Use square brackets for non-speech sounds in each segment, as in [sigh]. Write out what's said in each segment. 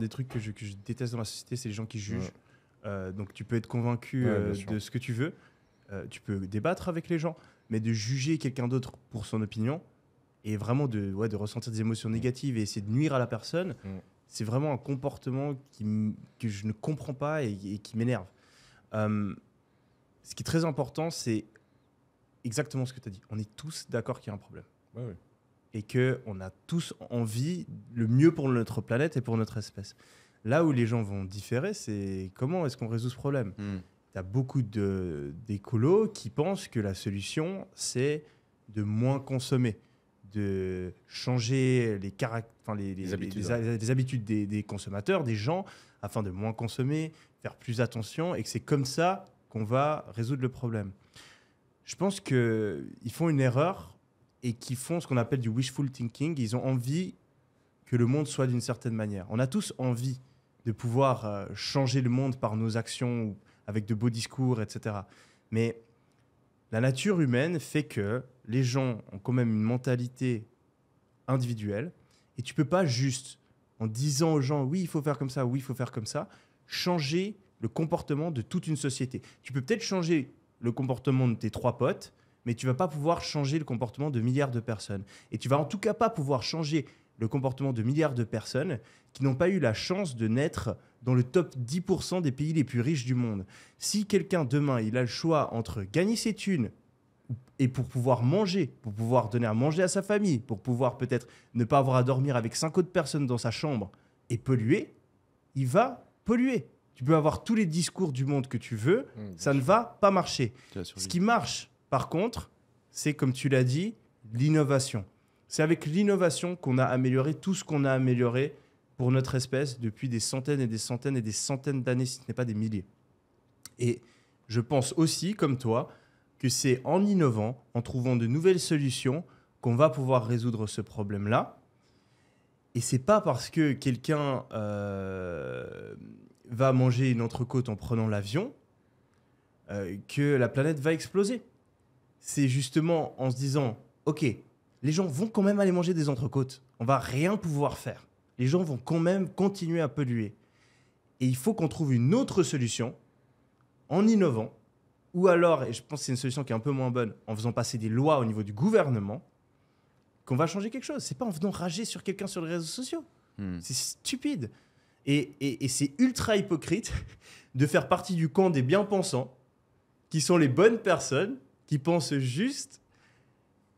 des trucs que je, déteste dans la société, c'est les gens qui jugent. Euh, donc tu peux être convaincu euh, de ce que tu veux, euh, tu peux débattre avec les gens, mais de juger quelqu'un d'autre pour son opinion et vraiment de, ouais, de ressentir des émotions mm. négatives et essayer de nuire à la personne, mm. c'est vraiment un comportement qui, que je ne comprends pas et, qui m'énerve. ce qui est très important, c'est exactement ce que tu as dit. On est tous d'accord qu'il y a un problème et que on a tous envie le mieux pour notre planète et pour notre espèce. Là où les gens vont différer, c'est comment est-ce qu'on résout ce problème Il hmm. Tu as beaucoup d'écolos qui pensent que la solution, c'est de moins consommer, de changer les, les, les, les habitudes, habitudes des, des, consommateurs, des gens, afin de moins consommer, faire plus attention, et que c'est comme ça qu'on va résoudre le problème. Je pense qu'ils font une erreur et qui font ce qu'on appelle du wishful thinking. Ils ont envie que le monde soit d'une certaine manière. On a tous envie de pouvoir euh, changer le monde par nos actions avec de beaux discours, etc. Mais la nature humaine fait que les gens ont quand même une mentalité individuelle et tu peux pas juste en disant aux gens oui il faut faire comme ça, oui il faut faire comme ça, changer le comportement de toute une société. Tu peux peut-être changer le comportement de tes trois potes, mais tu vas pas pouvoir changer le comportement de milliards de personnes. Et tu vas en tout cas pas pouvoir changer le comportement de milliards de personnes qui n'ont pas eu la chance de naître dans le top 10% des pays les plus riches du monde. Si quelqu'un demain, il a le choix entre gagner ses thunes et pour pouvoir manger, pour pouvoir donner à manger à sa famille, pour pouvoir peut-être ne pas avoir à dormir avec cinq autres personnes dans sa chambre et polluer, il va polluer. Tu peux avoir tous les discours du monde que tu veux, mmh, ça ne va pas marcher. Ce qui marche par contre, c'est comme tu l'as dit, l'innovation. C'est avec l'innovation qu'on a amélioré tout ce qu'on a amélioré pour notre espèce depuis des centaines et des centaines et des centaines d'années, si ce n'est pas des milliers. Et je pense aussi, comme toi, que c'est en innovant, en trouvant de nouvelles solutions, qu'on va pouvoir résoudre ce problème-là. Et c'est pas parce que quelqu'un euh, va manger une entrecôte en prenant l'avion euh, que la planète va exploser c'est justement en se disant, OK, les gens vont quand même aller manger des entrecôtes. On va rien pouvoir faire. Les gens vont quand même continuer à polluer. Et il faut qu'on trouve une autre solution en innovant, ou alors, et je pense que c'est une solution qui est un peu moins bonne, en faisant passer des lois au niveau du gouvernement, qu'on va changer quelque chose. C'est pas en venant rager sur quelqu'un sur les réseaux sociaux. Hmm. C'est stupide. et c'est ultra hypocrite [laughs] de faire partie du camp des bien-pensants, qui sont les bonnes personnes, qui pensent juste,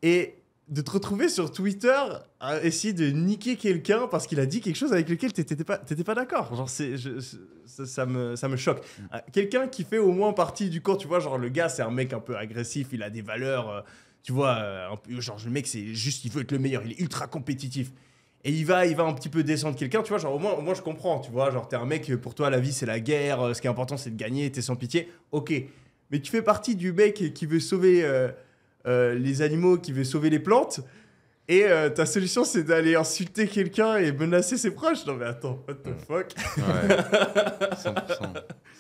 et de te retrouver sur Twitter à essayer de niquer quelqu'un parce qu'il a dit quelque chose avec lequel tu n'étais pas, pas d'accord. Genre, c'est, ça, me, choque. Euh, quelqu'un qui fait au moins partie du corps, tu vois, genre le gars, c'est un mec un peu agressif, il a des valeurs, euh, tu vois, euh, genre le mec, c'est juste, il veut être le meilleur, il est ultra compétitif et il va, il va un petit peu descendre quelqu'un, tu vois, genre au moins, au je comprends, tu vois, genre t'es un mec, pour toi la vie c'est la guerre, ce qui est important c'est de gagner, t'es sans pitié, ok mais tu fais partie du mec qui veut sauver euh, euh, les animaux, qui veut sauver les plantes, et euh, ta solution c'est d'aller insulter quelqu'un et menacer ses proches. Non mais attends, what the fuck 100%. [laughs]